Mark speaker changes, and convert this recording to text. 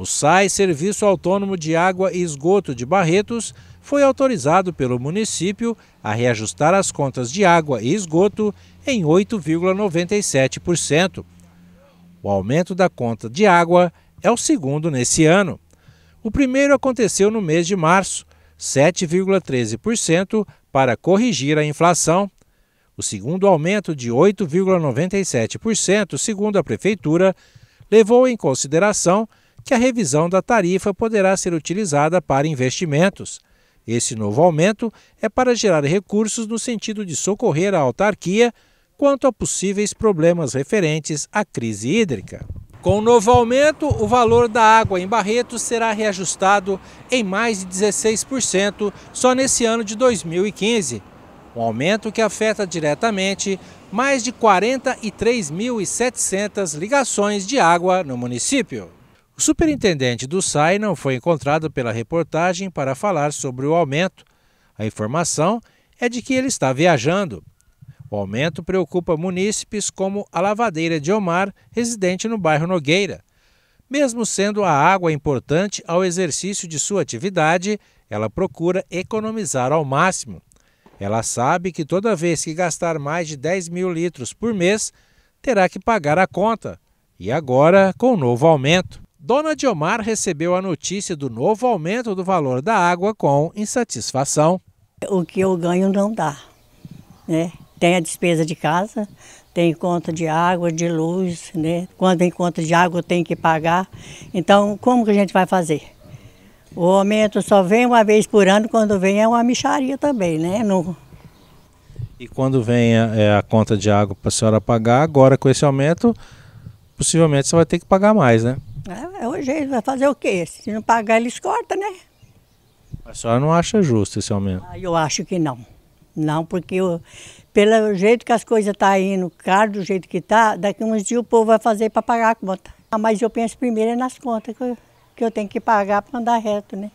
Speaker 1: O SAI, Serviço Autônomo de Água e Esgoto de Barretos, foi autorizado pelo município a reajustar as contas de água e esgoto em 8,97%. O aumento da conta de água é o segundo nesse ano. O primeiro aconteceu no mês de março, 7,13%, para corrigir a inflação. O segundo aumento de 8,97%, segundo a prefeitura, levou em consideração que a revisão da tarifa poderá ser utilizada para investimentos. Esse novo aumento é para gerar recursos no sentido de socorrer a autarquia quanto a possíveis problemas referentes à crise hídrica. Com o novo aumento, o valor da água em Barretos será reajustado em mais de 16% só nesse ano de 2015. Um aumento que afeta diretamente mais de 43.700 ligações de água no município. O superintendente do SAI não foi encontrado pela reportagem para falar sobre o aumento. A informação é de que ele está viajando. O aumento preocupa munícipes como a lavadeira de Omar, residente no bairro Nogueira. Mesmo sendo a água importante ao exercício de sua atividade, ela procura economizar ao máximo. Ela sabe que toda vez que gastar mais de 10 mil litros por mês, terá que pagar a conta. E agora com o um novo aumento. Dona Diomar recebeu a notícia do novo aumento do valor da água com insatisfação.
Speaker 2: O que eu ganho não dá. Né? Tem a despesa de casa, tem conta de água, de luz, né? Quando tem conta de água tem que pagar. Então, como que a gente vai fazer? O aumento só vem uma vez por ano, quando vem é uma micharia também, né? No...
Speaker 3: E quando vem a, é, a conta de água para a senhora pagar, agora com esse aumento, possivelmente você vai ter que pagar mais, né?
Speaker 2: É, é o jeito, vai fazer o quê? Se não pagar, eles cortam, né?
Speaker 3: A senhora não acha justo esse aumento?
Speaker 2: Ah, eu acho que não. Não, porque eu, pelo jeito que as coisas estão tá indo caro, do jeito que está, daqui uns dias o povo vai fazer para pagar a conta. Ah, mas eu penso primeiro é nas contas que eu, que eu tenho que pagar para andar reto, né?